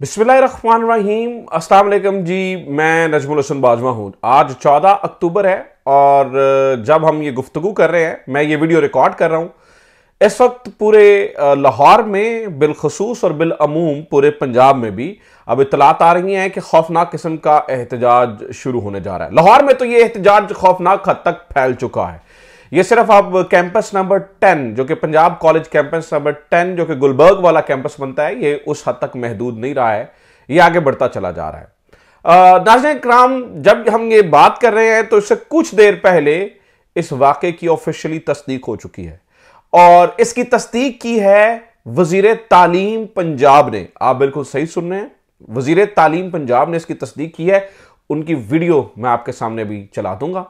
बिस्मिल्लाहिर्रहमानिर्रहीम अस्सलाम वालेकुम जी मैं नजमुल हसन बाजवा हूँ आज 14 अक्टूबर है और जब हम ये गुफ्तु कर रहे हैं मैं ये वीडियो रिकॉर्ड कर रहा हूँ इस वक्त पूरे लाहौर में बिलखसूस और बिलअमूम पूरे पंजाब में भी अब इतलात आ रही हैं कि खौफनाक किस्म का एहतजाज शुरू होने जा रहा है लाहौर में तो ये एहतजाज खौफनाक हद तक फैल चुका है ये सिर्फ आप कैंपस नंबर टेन जो कि Punjab college campus number ten जो कि गुलबर्ग वाला कैंपस बनता है ये उस हद तक महदूद नहीं रहा है ये आगे बढ़ता चला जा रहा है नाजन कराम जब हम ये बात कर रहे हैं तो इससे कुछ देर पहले इस वाक़े की ऑफिशियली तस्दीक हो चुकी है और इसकी तस्दीक की है वजीर तालीम पंजाब ने आप बिल्कुल सही सुन रहे हैं वजीर तालीम पंजाब ने इसकी तस्दीक की है उनकी वीडियो मैं आपके सामने भी चला दूंगा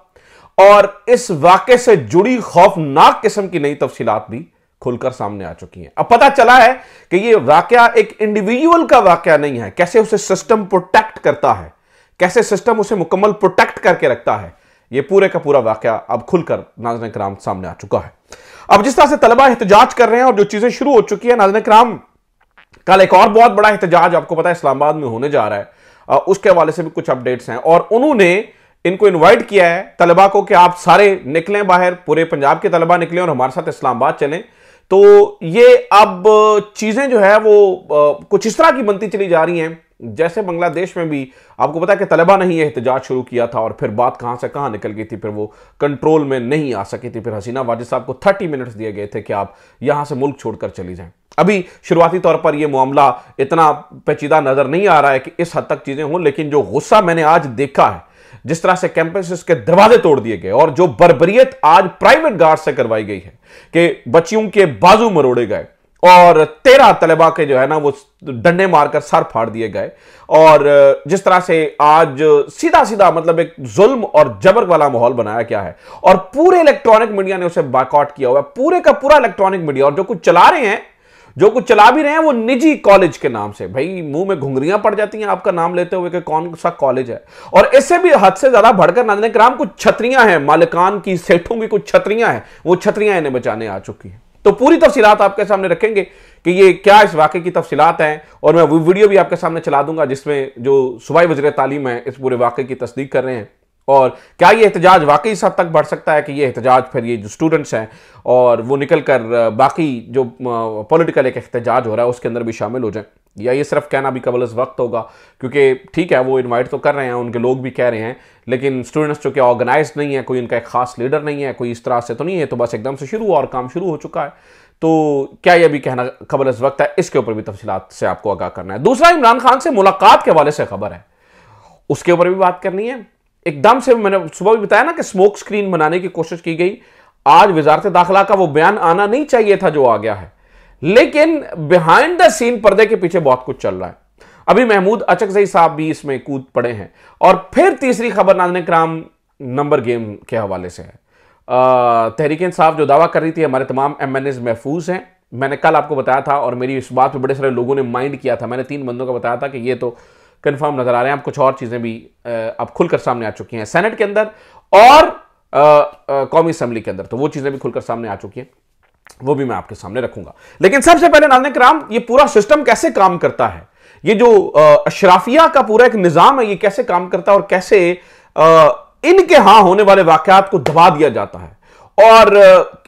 और इस वाक्य से जुड़ी खौफनाक किस्म की नई तफसीत भी खुलकर सामने आ चुकी हैं अब पता चला है कि यह वाक्य एक इंडिविजुअल का वाक्य नहीं है कैसे उसे सिस्टम प्रोटेक्ट करता है कैसे सिस्टम उसे मुकम्मल प्रोटेक्ट करके रखता है ये पूरे का पूरा वाक्य अब खुलकर नाजन कराम सामने आ चुका है अब जिस तरह से तलबा एहतजाज कर रहे हैं और जो चीज़ें शुरू हो चुकी है नाजन कराम कल एक और बहुत बड़ा एहतजाज आपको पता है इस्लामाबाद में होने जा रहा है उसके हवाले से भी कुछ अपडेट्स हैं और उन्होंने इनको इनवाइट किया है तलबा को कि आप सारे निकलें बाहर पूरे पंजाब के तलबा निकलें और हमारे साथ इस्लामाबाद चलें तो ये अब चीज़ें जो है वो कुछ इस तरह की बनती चली जा रही हैं जैसे बांग्लादेश में भी आपको पता है कि तलबा ने ही एहतजाज शुरू किया था और फिर बात कहां से कहां निकल गई थी फिर वो कंट्रोल में नहीं आ सकी थी फिर हसीना वाजिद साहब को थर्टी मिनट्स दिए गए थे कि आप यहां से मुल्क छोड़कर चली जाएं अभी शुरुआती तौर पर यह मामला इतना पेचीदा नज़र नहीं आ रहा है कि इस हद तक चीज़ें हों लेकिन जो गुस्सा मैंने आज देखा है जिस तरह से कैंपस के दरवाजे तोड़ दिए गए और जो बर्बरीत आज प्राइवेट गार्ड से करवाई गई है कि बच्चियों के बाजू मरोड़े गए और तेरह तलबा के जो है ना वो डंडे मारकर सर फाड़ दिए गए और जिस तरह से आज सीधा सीधा मतलब एक जुल्म और जबर वाला माहौल बनाया गया है और पूरे इलेक्ट्रॉनिक मीडिया ने उसे बाकआउट किया हुआ है पूरे का पूरा इलेक्ट्रॉनिक मीडिया और जो कुछ चला रहे हैं जो कुछ चला भी रहे हैं वो निजी कॉलेज के नाम से भाई मुंह में घुंघरियां पड़ जाती हैं आपका नाम लेते हुए कि कौन सा कॉलेज है और इससे भी हद से ज्यादा भड़कर नाजन कराम कुछ छतरियां हैं मालिकान की सेठों की कुछ छतरियां हैं वो छतरियां इन्हें बचाने आ चुकी हैं तो पूरी तफसीत आपके सामने रखेंगे कि ये क्या इस वाक्य की तफसीत हैं और मैं वो वीडियो भी आपके सामने चला दूंगा जिसमें जो सुबह वजर तालीम है इस पूरे वाक्य की तस्दीक कर रहे हैं और क्या ये एहतजाज वाकई इस हद तक बढ़ सकता है कि ये एहतजाज फिर ये जो स्टूडेंट्स हैं और वो निकल कर बाकी जो पॉलिटिकल एक एहतजाज हो रहा है उसके अंदर भी शामिल हो जाए या ये सिर्फ कहना भी कबल वक्त होगा क्योंकि ठीक है वो इनवाइट तो कर रहे हैं उनके लोग भी कह रहे हैं लेकिन स्टूडेंट्स जो कि ऑर्गेनाइज नहीं है कोई इनका एक खास लीडर नहीं है कोई इस तरह से तो नहीं है तो बस एकदम से शुरू और काम शुरू हो चुका है तो क्या यह भी कहना कबल वक्त है इसके ऊपर भी तफसीत से आपको आगाह करना है दूसरा इमरान खान से मुलाकात के हवाले से खबर है उसके ऊपर भी बात करनी है एकदम से मैंने सुबह भी बताया ना कि स्मोक स्क्रीन बनाने की कोशिश की गई आज वजारत दाखिला का वो बयान आना नहीं चाहिए था जो आ गया है लेकिन बिहाइंड द सीन पर्दे के पीछे बहुत कुछ चल रहा है अभी महमूद अचकजई साहब भी इसमें कूद पड़े हैं और फिर तीसरी खबर नाजन कराम नंबर गेम के हवाले से है तहरीक साहब जो दावा कर रही थी हमारे तमाम एम एन एज महफूज हैं मैंने कल आपको बताया था और मेरी इस बात पर बड़े सारे लोगों ने माइंड किया था मैंने तीन बंदों का बताया था कि ये तो कंफर्म नजर आ रहे हैं अब कुछ और चीज़ें भी अब खुलकर सामने आ चुकी हैं सेनेट के अंदर और कौमी असेंबली के अंदर तो वो चीज़ें भी खुलकर सामने आ चुकी हैं वो भी मैं आपके सामने रखूंगा लेकिन सबसे पहले नाजन कराम ये पूरा सिस्टम कैसे काम करता है ये जो अशराफिया का पूरा एक निज़ाम है ये कैसे काम करता है और कैसे आ, इनके हाँ होने वाले वाकत को दबा दिया जाता है और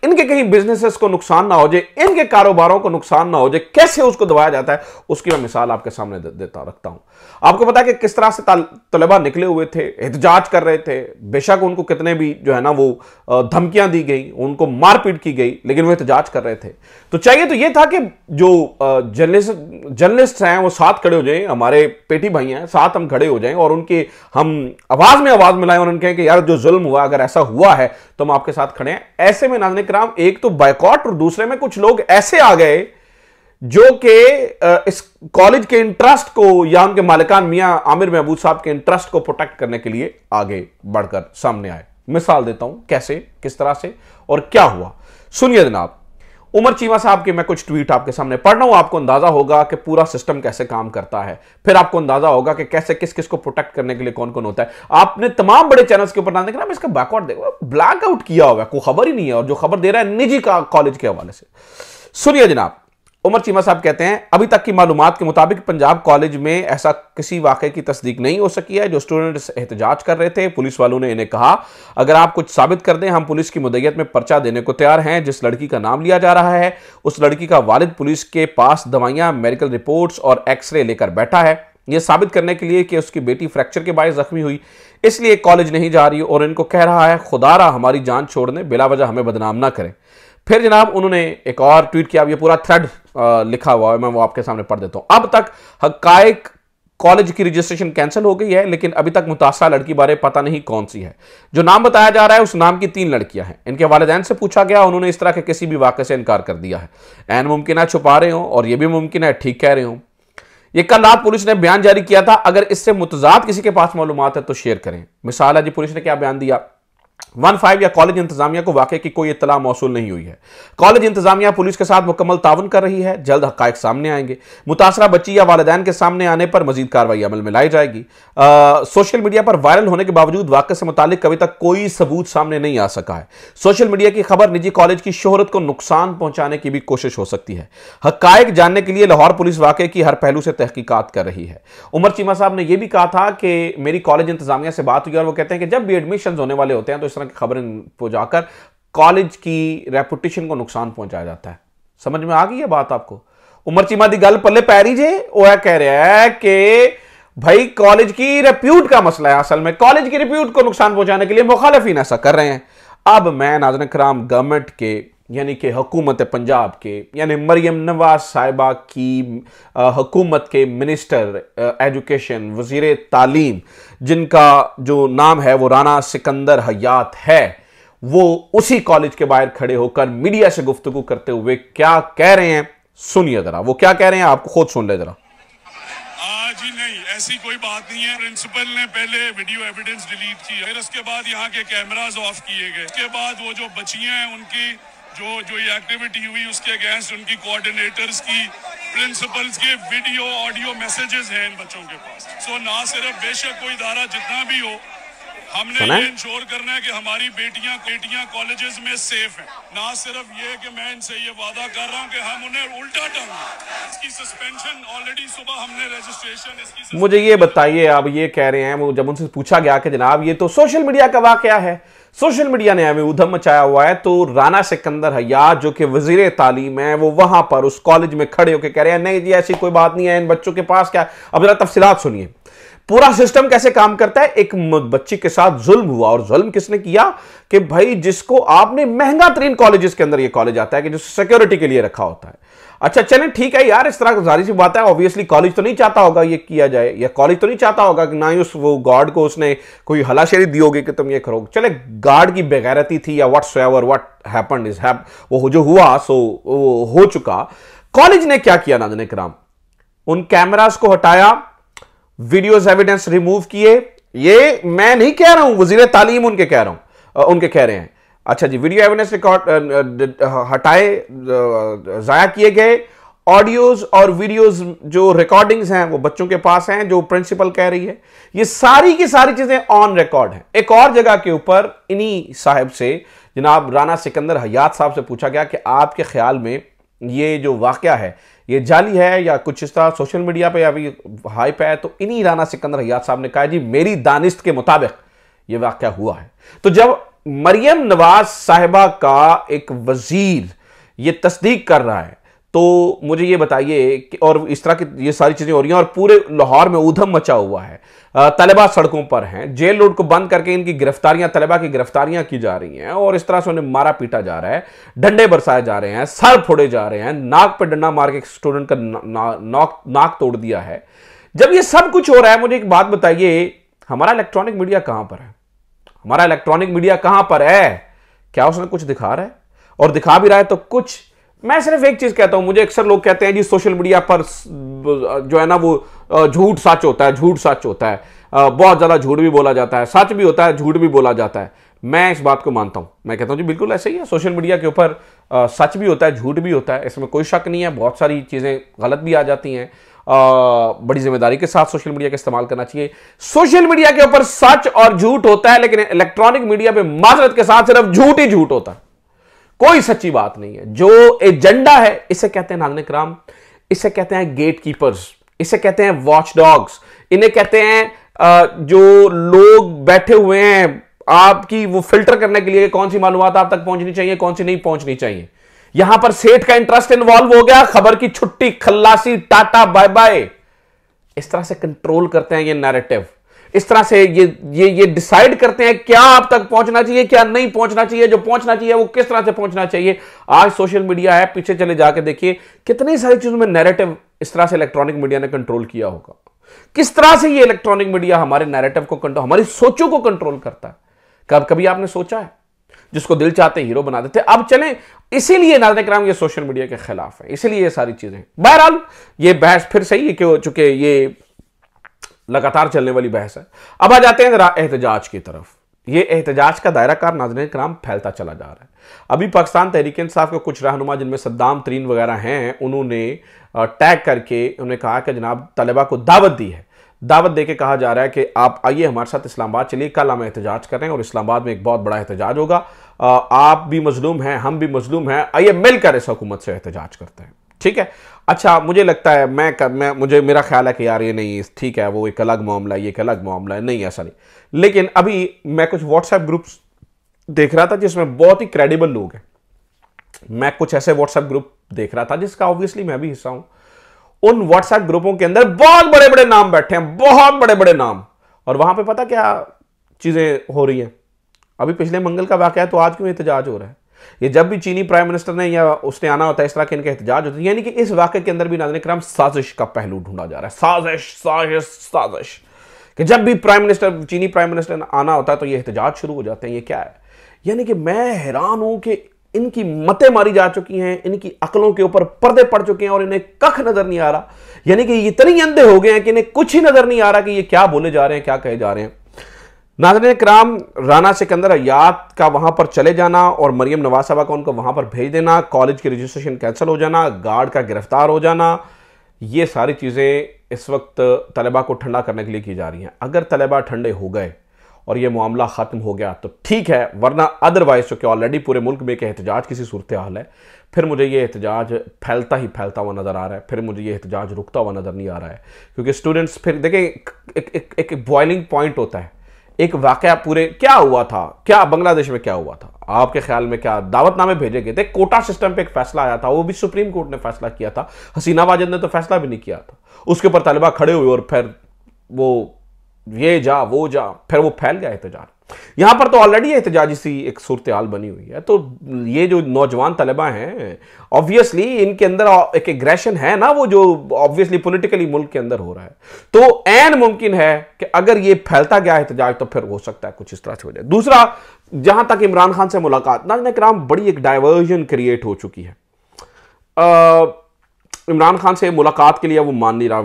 इनके कहीं बिजनेसेस को नुकसान ना हो जाए इनके कारोबारों को नुकसान ना हो जाए कैसे उसको दबाया जाता है उसकी मैं मिसाल आपके सामने दे, देता रखता हूं आपको पता है कि किस तरह से तलबा निकले हुए थे एहतजाज कर रहे थे बेशक उनको कितने भी जो है ना वो धमकियां दी गई उनको मारपीट की गई लेकिन वो एहतजाज कर रहे थे तो चाहिए तो यह था कि जो जर्नलिस्ट जर्नलिस्ट हैं वो साथ खड़े हो जाए हमारे पेटी भाई हैं साथ हम खड़े हो जाए और उनकी हम आवाज में आवाज मिलाएं और उनके कि यार जो जुल्म हुआ अगर ऐसा हुआ है तो हम आपके साथ खड़े हैं ऐसे में नाजन कराम एक तो बायकॉट और दूसरे में कुछ लोग ऐसे आ गए जो कि इस कॉलेज के इंटरेस्ट को या उनके मालिकान मियाँ आमिर महबूब साहब के इंटरेस्ट को प्रोटेक्ट करने के लिए आगे बढ़कर सामने आए मिसाल देता हूं कैसे किस तरह से और क्या हुआ सुनिए जनाब उमर चीमा साहब के मैं कुछ ट्वीट आपके सामने पढ़ रहा हूं आपको अंदाजा होगा कि पूरा सिस्टम कैसे काम करता है फिर आपको अंदाजा होगा कि कैसे किस किस को प्रोटेक्ट करने के लिए कौन कौन होता है आपने तमाम बड़े चैनल्स के ऊपर ना देखना इसका बैकआउट देखो ब्लैकआउट किया हुआ है कोई खबर ही नहीं है और जो खबर दे रहा है निजी कॉलेज के हवाले से सुनिए जनाब उमर चीमा साहब कहते हैं अभी तक की मालूम के मुताबिक पंजाब कॉलेज में ऐसा किसी वाक़े की तस्दीक नहीं हो सकी है जो स्टूडेंट्स एहतजाज कर रहे थे पुलिस वालों ने इन्हें कहा अगर आप कुछ साबित कर दें हम पुलिस की मुदयत में पर्चा देने को तैयार हैं जिस लड़की का नाम लिया जा रहा है उस लड़की का वालिद पुलिस के पास दवाइयाँ मेडिकल रिपोर्ट्स और एक्सरे लेकर बैठा है यह साबित करने के लिए कि उसकी बेटी फ्रैक्चर के बाय जख्मी हुई इसलिए कॉलेज नहीं जा रही और इनको कह रहा है खुदारा हमारी जान छोड़ने बिला वजह हमें बदनाम ना करें फिर जनाब उन्होंने एक और ट्वीट किया अब ये पूरा थ्रेड लिखा हुआ है मैं वो आपके सामने पढ़ देता हूं अब तक हकायक कॉलेज की रजिस्ट्रेशन कैंसिल हो गई है लेकिन अभी तक मुतासर लड़की बारे पता नहीं कौन सी है जो नाम बताया जा रहा है उस नाम की तीन लड़कियां हैं इनके वालदेन से पूछा गया उन्होंने इस तरह के किसी भी वाक्य से इनकार कर दिया है एन मुमकिन है छुपा रहे हो और ये भी मुमकिन है ठीक कह रहे हों ये कल रात पुलिस ने बयान जारी किया था अगर इससे मुतजाद किसी के पास मालूम है तो शेयर करें मिसाल है जी पुलिस ने क्या बयान दिया वन फाइव या कॉलेज इंतजामिया को वाकई की कोई इतला मौसू नहीं हुई है कॉलेज इंतजामिया पुलिस के साथ मुकम्मल तावन कर रही है जल्द हक सामने आएंगे मुतासरा बच्ची या वालदेन के सामने आने पर मजीद कार्रवाई अमल में लाई जाएगी आ, सोशल मीडिया पर वायरल होने के बावजूद वाक से मुतालिक कभी तक कोई सबूत सामने नहीं आ सका है सोशल मीडिया की खबर निजी कॉलेज की शोहरत को नुकसान पहुंचाने की भी कोशिश हो सकती है हक जानने के लिए लाहौर पुलिस वाक़े की हर पहलू से तहकीकत कर रही है उमर चीमा साहब ने यह भी कहा था कि मेरी कॉलेज इंतजामिया से बात हुई और वो कहते हैं कि जब भी एडमिशन होने वाले होते हैं तो तो इस तरह की खबरें पहुंचाकर कॉलेज की रेपुटेशन को नुकसान पहुंचाया जाता है समझ में आ गई है बात आपको उमर चीमा की गल पल्ले पैरी जे वो है कह रहा है कि भाई कॉलेज की रिप्यूट का मसला है असल में कॉलेज की रिप्यूट को नुकसान पहुंचाने के लिए मुखालफिन ऐसा कर रहे हैं अब मैं नाजन कराम गवर्नमेंट के यानी कि हुकूमत पंजाब के यानी मरियम नवाज साहिबा की हुकूमत के मिनिस्टर एजुकेशन वजीर तालीम जिनका जो नाम है वो राना सिकंदर हयात है वो उसी कॉलेज के बाहर खड़े होकर मीडिया से गुफ्तगु करते हुए क्या कह रहे हैं सुनिए ज़रा वो क्या कह रहे हैं आपको खुद सुन ले ज़रा ऐसी कोई बात नहीं है प्रिंसिपल ने पहले वीडियो एविडेंस डिलीट की फिर उसके बाद यहाँ के कैमराज ऑफ किए गए उसके बाद वो जो बचियां हैं उनकी जो जो ये एक्टिविटी हुई उसके अगेंस्ट उनकी कोऑर्डिनेटर्स की प्रिंसिपल्स के वीडियो ऑडियो मैसेजेस हैं इन बच्चों के पास सो so, ना सिर्फ बेशक कोई इधारा जितना भी हो हमने ये इंश्योर करना है कि हमारी बेटियां बेटियां कॉलेजेस में सेफ हैं ना सिर्फ ये कि मैं इनसे ये वादा कर रहा हूं कि हम उन्हें उल्टा टांगे इसकी सस्पेंशन ऑलरेडी सुबह हमने रजिस्ट्रेशन इसकी मुझे ये बताइए आप ये कह रहे हैं जब उनसे पूछा गया कि जनाब ये तो सोशल मीडिया का वाकया है सोशल मीडिया ने अभी उधम मचाया हुआ है तो राना सिकंदर हया जो कि वजीर तालीम है वो वहां पर उस कॉलेज में खड़े होकर कह रहे हैं नहीं जी ऐसी कोई बात नहीं है इन बच्चों के पास क्या अब जरा तफसीत सुनिए पूरा सिस्टम कैसे काम करता है एक बच्ची के साथ जुल्म हुआ और जुल्म किसने किया कि भाई जिसको आपने महंगा तरीन कॉलेज के अंदर ये कॉलेज आता है कि जो सिक्योरिटी के लिए रखा होता है अच्छा चलें ठीक है यार इस तरह जारी सी बात है ऑब्वियसली कॉलेज तो नहीं चाहता होगा ये किया जाए या कॉलेज तो नहीं चाहता होगा कि ना ही उस वो गार्ड को उसने कोई हलाशेरी दी होगी कि तुम ये करोगे चले गार्ड की बेगैरती थी या whatsoever what happen is है वो जो हुआ सो वो हो चुका कॉलेज ने क्या किया नाजन कराम उन कैमराज को हटाया वीडियोज एविडेंस रिमूव किए ये मैं नहीं कह रहा हूं वजीर तालीम उनके कह रहा हूं उनके कह रहे हैं अच्छा जी वीडियो एविडेंस रिकॉर्ड हटाए uh, uh, ज़ाया किए गए ऑडियोज और वीडियोज जो रिकॉर्डिंग्स हैं वो बच्चों के पास हैं जो प्रिंसिपल कह रही है ये सारी की सारी चीज़ें ऑन रिकॉर्ड हैं एक और जगह के ऊपर इन्हीं साहब से जनाब राना सिकंदर हयात साहब से पूछा गया कि आपके ख्याल में ये जो वाक़ है ये जाली है या कुछ इस तरह सोशल मीडिया पे अभी हाइप है तो इन्हीं राना सिकंदर हयात साहब ने कहा जी मेरी दानिस्त के मुताबिक ये वाक़ हुआ है तो जब मरियम नवाज साहिबा का एक वजीर ये तस्दीक कर रहा है तो मुझे ये बताइए कि और इस तरह की ये सारी चीज़ें हो रही हैं और पूरे लाहौर में ऊधम मचा हुआ है तलबा सड़कों पर हैं जेल रोड को बंद करके इनकी गिरफ्तारियां तलबा की गिरफ्तारियां की जा रही हैं और इस तरह से उन्हें मारा पीटा जा रहा है डंडे बरसाए जा रहे हैं सर फोड़े जा रहे हैं नाक पर डंडा मार के स्टूडेंट का ना, ना, नाक नाक तोड़ दिया है जब ये सब कुछ हो रहा है मुझे एक बात बताइए हमारा इलेक्ट्रॉनिक मीडिया कहां पर है हमारा इलेक्ट्रॉनिक मीडिया कहां पर है क्या उसने कुछ दिखा रहा है और दिखा भी रहा है तो कुछ मैं सिर्फ एक चीज कहता हूं मुझे अक्सर लोग कहते हैं जी सोशल मीडिया पर जो है ना वो झूठ सच होता है झूठ सच होता है बहुत ज्यादा झूठ भी बोला जाता है सच भी होता है झूठ भी बोला जाता है मैं इस बात को मानता हूं मैं कहता हूं जी बिल्कुल ऐसे ही है सोशल मीडिया के ऊपर सच भी होता है झूठ भी होता है इसमें कोई शक नहीं है बहुत सारी चीज़ें गलत भी आ जाती हैं बड़ी जिम्मेदारी के साथ सोशल मीडिया का इस्तेमाल करना चाहिए सोशल मीडिया के ऊपर सच और झूठ होता है लेकिन इलेक्ट्रॉनिक मीडिया पर माजरत के साथ सिर्फ झूठ ही झूठ होता है कोई सच्ची बात नहीं है जो एजेंडा है इसे कहते हैं नाजन कराम इसे कहते हैं गेट कीपर्स इसे कहते हैं वॉच डॉग्स इन्हें कहते हैं जो लोग बैठे हुए हैं आपकी वो फिल्टर करने के लिए कौन सी मालूम आप तक पहुंचनी चाहिए कौन सी नहीं पहुंचनी चाहिए यहां पर सेठ का इंटरेस्ट इन्वॉल्व हो गया खबर की छुट्टी खल्लासी टाटा बाय बाय इस तरह से कंट्रोल करते हैं ये नैरेटिव इस तरह से ये ये ये डिसाइड करते हैं क्या आप तक पहुंचना चाहिए क्या नहीं पहुंचना चाहिए जो पहुंचना चाहिए वो किस तरह से पहुंचना चाहिए आज सोशल मीडिया है पीछे चले जाके देखिए कितनी सारी चीजों में नैरेटिव इस तरह से इलेक्ट्रॉनिक मीडिया ने कंट्रोल किया होगा किस तरह से ये इलेक्ट्रॉनिक मीडिया हमारे नैरेटिव को कंट्रोल हमारी सोचों को कंट्रोल करता है कभी आपने सोचा है जिसको दिल चाहते हीरो बना देते अब चले इसीलिए नाजन कराम ये सोशल मीडिया के खिलाफ है इसीलिए ये सारी चीज़ें बहरहाल ये बहस फिर सही है क्यों चूंकि ये लगातार चलने वाली बहस है अब आ जाते हैं जरा एहतजाज की तरफ ये एहतजाज का दायरा कार नाजन कराम फैलता चला जा रहा है अभी पाकिस्तान तहरीक इंसाफ के कुछ रहनुमा जिनमें सद्दाम तरीन वगैरह हैं उन्होंने टैग करके उन्होंने कहा कि जनाब तलबा को दावत दी है दावत देके कहा जा रहा है कि आप आइए हमारे साथ इस्लामाबाद चलिए कल हम एहतजाज कर रहे हैं और इस्लामाबाद में एक बहुत बड़ा एहतजाज होगा आप भी मजलूम हैं हम भी मजलूम हैं आइए मिलकर इस हुकूमत से एहतजाज करते हैं ठीक है अच्छा मुझे लगता है मैं कर, मैं मुझे मेरा ख्याल है कि यार ये नहीं ठीक है वो एक अलग मामला ये एक अलग मामला है नहीं ऐसा नहीं लेकिन अभी मैं कुछ व्हाट्सएप ग्रुप्स देख रहा था जिसमें बहुत ही क्रेडिबल लोग हैं मैं कुछ ऐसे व्हाट्सएप ग्रुप देख रहा था जिसका ऑब्वियसली मैं भी हिस्सा हूं उन व्हाट्सएप ग्रुपों के अंदर बहुत बड़े बड़े नाम बैठे हैं बहुत बड़े बड़े नाम और वहां पर पता क्या चीजें हो रही हैं अभी पिछले मंगल का वाक्य है तो आज क्यों एहतजाज हो रहा है ये जब भी चीनी प्राइम मिनिस्टर ने या उसने आना होता है इस तरह के इनके एहतजाज होते हैं यानी कि इस वाक्य के अंदर भी नाजन क्रम साजिश का पहलू ढूंढा जा रहा है साजिश साजिश साजिश कि जब भी प्राइम मिनिस्टर चीनी प्राइम मिनिस्टर आना होता है तो ये एहतजाज शुरू हो जाते हैं ये क्या है यानी कि मैं हैरान हूं कि इनकी मतें मारी जा चुकी हैं इनकी अकलों के ऊपर पर्दे पड़ चुके हैं और इन्हें कख नजर नहीं आ रहा यानी कि इतने अंधे हो गए हैं कि इन्हें कुछ ही नजर नहीं आ रहा कि ये क्या बोले जा रहे हैं क्या कहे जा रहे हैं नाजरन कराम राना सिकंदर अयात का वहाँ पर चले जाना और मरियम नवाज साहबा का उनको वहाँ पर भेज देना कॉलेज की रजिस्ट्रेशन कैंसिल हो जाना गार्ड का गिरफ्तार हो जाना ये सारी चीज़ें इस वक्त तलबा को ठंडा करने के लिए की जा रही हैं अगर तलबा ठंडे हो गए और ये मामला ख़त्म हो गया तो ठीक है वरना अदरवाइज चूँकि ऑलरेडी पूरे मुल्क में एक एहतजाज किसी सूरत हाल है फिर मुझे ये एहतजाज फैलता ही फैलता हुआ नज़र आ रहा है फिर मुझे ये एहतजाज रुकता हुआ नज़र नहीं आ रहा है क्योंकि स्टूडेंट्स फिर देखें एक, एक बॉइलिंग पॉइंट होता है एक वाक्य पूरे क्या हुआ था क्या बांग्लादेश में क्या हुआ था आपके ख्याल में क्या दावतनामे भेजे गए थे कोटा सिस्टम पे एक फैसला आया था वो भी सुप्रीम कोर्ट ने फैसला किया था हसीना वाजिद ने तो फैसला भी नहीं किया था उसके ऊपर तलबा खड़े हुए और फिर वो ये जा वो जा फिर वो फैल गया एहतजाज यहां पर तो ऑलरेडी एहतजाजी सी एक सूरत हाल बनी हुई है तो ये जो नौजवान तलबा हैं ऑब्वियसली इनके अंदर एक एग्रेशन है ना वो जो ऑब्वियसली पॉलिटिकली मुल्क के अंदर हो रहा है तो एन मुमकिन है कि अगर ये फैलता गया एहतजाज तो फिर हो सकता है कुछ इस तरह से हो जाए दूसरा जहां तक इमरान खान से मुलाकात ना कराम बड़ी एक डाइवर्जन क्रिएट हो चुकी है आ, इमरान खान से मुलाकात के लिए वो मान नहीं रहा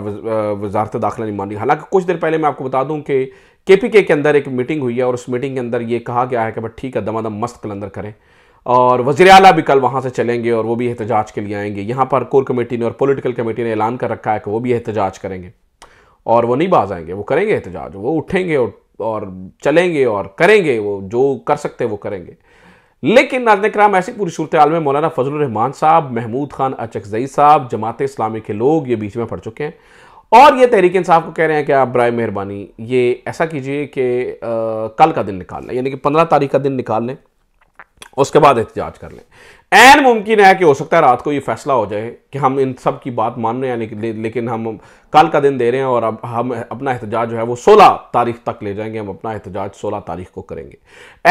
वजारत दाखिला नहीं मान रही हालांकि कुछ देर पहले मैं आपको बता दूं कि के पी के अंदर एक मीटिंग हुई है और उस मीटिंग के अंदर ये कहा गया है कि भाई ठीक है दम मस्त कलंदर करें और वजी अला भी कल वहाँ से चलेंगे और वो भी एहतजाज के लिए आएंगे यहाँ पर कोर कमेटी ने और पोलिटिकल कमेटी ने ऐलान कर रखा है कि वो भी एहतजाज करेंगे और वो नहीं बाज आएंगे वो करेंगे एहतजाज वो उठेंगे और, और चलेंगे और करेंगे वो जो कर सकते हैं वो करेंगे लेकिन नाजन कराम ऐसी पूरी सूरत हाल में मौलाना फजल रहमान साहब महमूद खान अचकजई साहब जमात इस्लामी के लोग ये बीच में पड़ चुके हैं और ये तहरीक इंसाफ को कह रहे हैं कि आप बर मेहरबानी ये ऐसा कीजिए कि कल का दिन निकाल लें यानी कि पंद्रह तारीख का दिन निकाल लें उसके बाद एहतजाज कर लें एन मुमकिन है कि हो सकता है रात को ये फैसला हो जाए कि हम इन सब की बात मान रहे हैं ले, लेकिन हम कल का दिन दे रहे हैं और अब हम अपना एहतजाज जो है वो 16 तारीख तक ले जाएंगे हम अपना एहतजाज 16 तारीख को करेंगे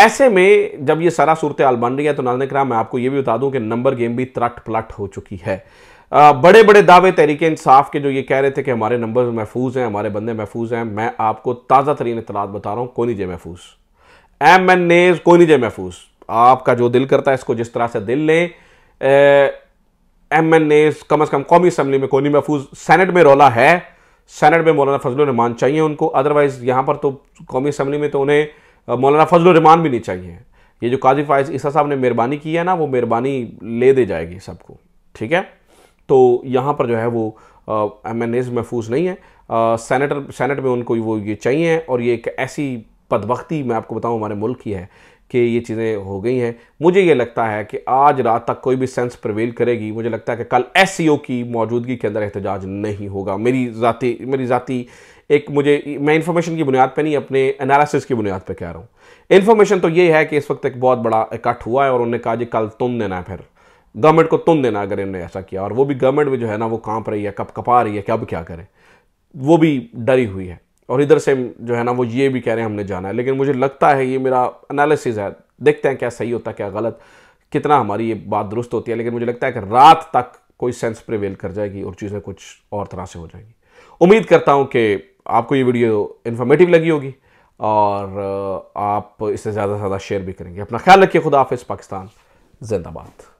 ऐसे में जब ये सारा सूरत हाल बन रही है तो नाजन कराम मैं आपको ये भी बता दूं कि नंबर गेम भी त्रट पलट हो चुकी है आ, बड़े बड़े दावे तरीके इंसाफ के जो ये कह रहे थे कि हमारे नंबर महफूज हैं हमारे बंदे महफूज हैं मैं आपको ताज़ा तरीन इतलात बता रहा हूँ नहीं जे महफूज एम एन एज नहीं जे महफूज आपका जो दिल करता है इसको जिस तरह से दिल ले एम एन ए कम अज कम कौमी असम्बली में कोनी महफूज सैनट में रोला है सैनट में मौलाना फजल रहमान चाहिए उनको अदरवाइज यहाँ पर तो कौमी असम्बली में तो उन्हें मौलाना फजल रहमान भी नहीं चाहिए ये जो काजी फायज ईसा साहब ने मेहरबानी की है ना वो मेहरबानी ले दे जाएगी सबको ठीक है तो यहाँ पर जो है वो एम एन एज महफूज नहीं है सैनटर सैनट में उनको वो ये चाहिए और ये एक ऐसी बदबख्ती मैं आपको बताऊँ हमारे मुल्क की है कि ये चीज़ें हो गई हैं मुझे ये लगता है कि आज रात तक कोई भी सेंस प्रवेल करेगी मुझे लगता है कि कल एस e की मौजूदगी के अंदर एहतजाज नहीं होगा मेरी ज़ाती मेरी ज़ाती एक मुझे मैं इन्फॉर्मेशन की बुनियाद पर नहीं अपने एनालिसिस की बुनियाद पर कह रहा हूँ इन्फॉर्मेशन तो ये है कि इस वक्त एक बहुत बड़ा इकट्ठ हुआ है और उन्होंने कहा कि कल तुम देना है फिर गवर्नमेंट को तुम देना अगर इन्होंने ऐसा किया और वो भी गवर्नमेंट में जो है ना वो कांप रही है कप कपा रही है कि अब क्या करें वो भी डरी हुई है और इधर से जो है ना वो ये भी कह रहे हैं हमने जाना है लेकिन मुझे लगता है ये मेरा एनालिसिस है देखते हैं क्या सही होता है क्या गलत कितना हमारी ये बात दुरुस्त होती है लेकिन मुझे लगता है कि रात तक कोई सेंस प्रिवेल कर जाएगी और चीज़ें कुछ और तरह से हो जाएंगी उम्मीद करता हूँ कि आपको ये वीडियो इन्फॉर्मेटिव लगी होगी और आप इसे ज़्यादा से ज़्यादा शेयर भी करेंगे अपना ख्याल रखिए खुदा पाकिस्तान जिंदाबाद